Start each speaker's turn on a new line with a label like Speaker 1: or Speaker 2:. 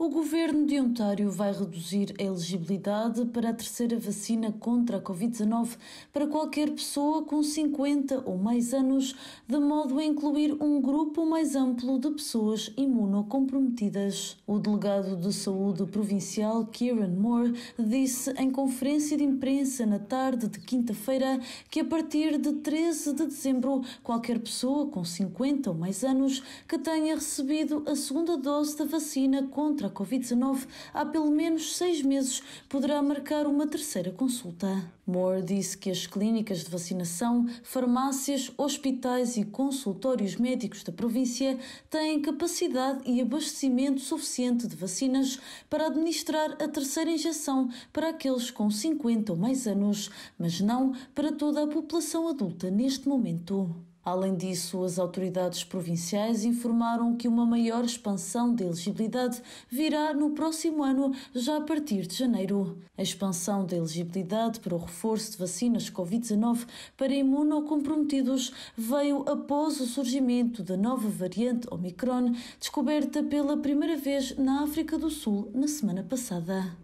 Speaker 1: O governo de Ontário vai reduzir a elegibilidade para a terceira vacina contra a Covid-19 para qualquer pessoa com 50 ou mais anos, de modo a incluir um grupo mais amplo de pessoas imunocomprometidas. O delegado de saúde provincial, Kieran Moore, disse em conferência de imprensa na tarde de quinta-feira que a partir de 13 de dezembro, qualquer pessoa com 50 ou mais anos que tenha recebido a segunda dose da vacina contra contra a Covid-19 há pelo menos seis meses poderá marcar uma terceira consulta. Moore disse que as clínicas de vacinação, farmácias, hospitais e consultórios médicos da província têm capacidade e abastecimento suficiente de vacinas para administrar a terceira injeção para aqueles com 50 ou mais anos, mas não para toda a população adulta neste momento. Além disso, as autoridades provinciais informaram que uma maior expansão de elegibilidade virá no próximo ano, já a partir de janeiro. A expansão da elegibilidade para o reforço de vacinas Covid-19 para imunocomprometidos veio após o surgimento da nova variante Omicron, descoberta pela primeira vez na África do Sul na semana passada.